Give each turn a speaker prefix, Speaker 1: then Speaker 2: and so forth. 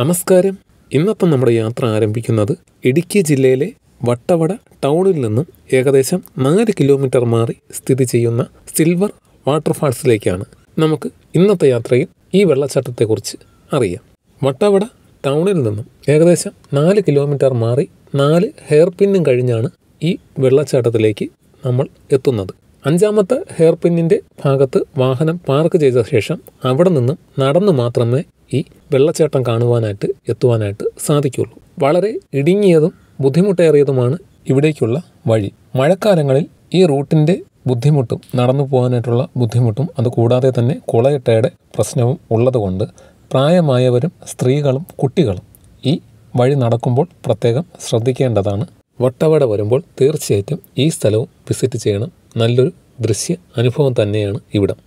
Speaker 1: നമസ്കാരം ഇന്നത്തെ നമ്മുടെ യാത്ര ആരംഭിക്കുന്നത് ഇടുക്കി ജില്ലയിലെ വട്ടവട ടൗണിൽ നിന്നും ഏകദേശം നാല് കിലോമീറ്റർ മാറി സ്ഥിതി ചെയ്യുന്ന സിൽവർ വാട്ടർഫാൾസിലേക്കാണ് നമുക്ക് ഇന്നത്തെ യാത്രയിൽ ഈ വെള്ളച്ചാട്ടത്തെക്കുറിച്ച് അറിയാം വട്ടവട ടൗണിൽ നിന്നും ഏകദേശം നാല് കിലോമീറ്റർ മാറി നാല് ഹെയർ പിന്നും കഴിഞ്ഞാണ് ഈ വെള്ളച്ചാട്ടത്തിലേക്ക് നമ്മൾ എത്തുന്നത് അഞ്ചാമത്തെ ഹെയർ പിന്നിൻ്റെ ഭാഗത്ത് വാഹനം പാർക്ക് ചെയ്ത ശേഷം അവിടെ നിന്നും നടന്നു മാത്രമേ ഈ വെള്ളച്ചാട്ടം കാണുവാനായിട്ട് എത്തുവാനായിട്ട് സാധിക്കുകയുള്ളൂ വളരെ ഇടുങ്ങിയതും ബുദ്ധിമുട്ടേറിയതുമാണ് ഇവിടേക്കുള്ള വഴി മഴക്കാലങ്ങളിൽ ഈ റൂട്ടിൻ്റെ ബുദ്ധിമുട്ടും നടന്നു പോകാനായിട്ടുള്ള ബുദ്ധിമുട്ടും അതുകൂടാതെ തന്നെ കുളയിട്ടയുടെ പ്രശ്നവും ഉള്ളതുകൊണ്ട് പ്രായമായവരും സ്ത്രീകളും കുട്ടികളും ഈ വഴി നടക്കുമ്പോൾ പ്രത്യേകം ശ്രദ്ധിക്കേണ്ടതാണ് വട്ടവട വരുമ്പോൾ തീർച്ചയായിട്ടും ഈ സ്ഥലവും വിസിറ്റ് ചെയ്യണം നല്ലൊരു ദൃശ്യ അനുഭവം തന്നെയാണ് ഇവിടം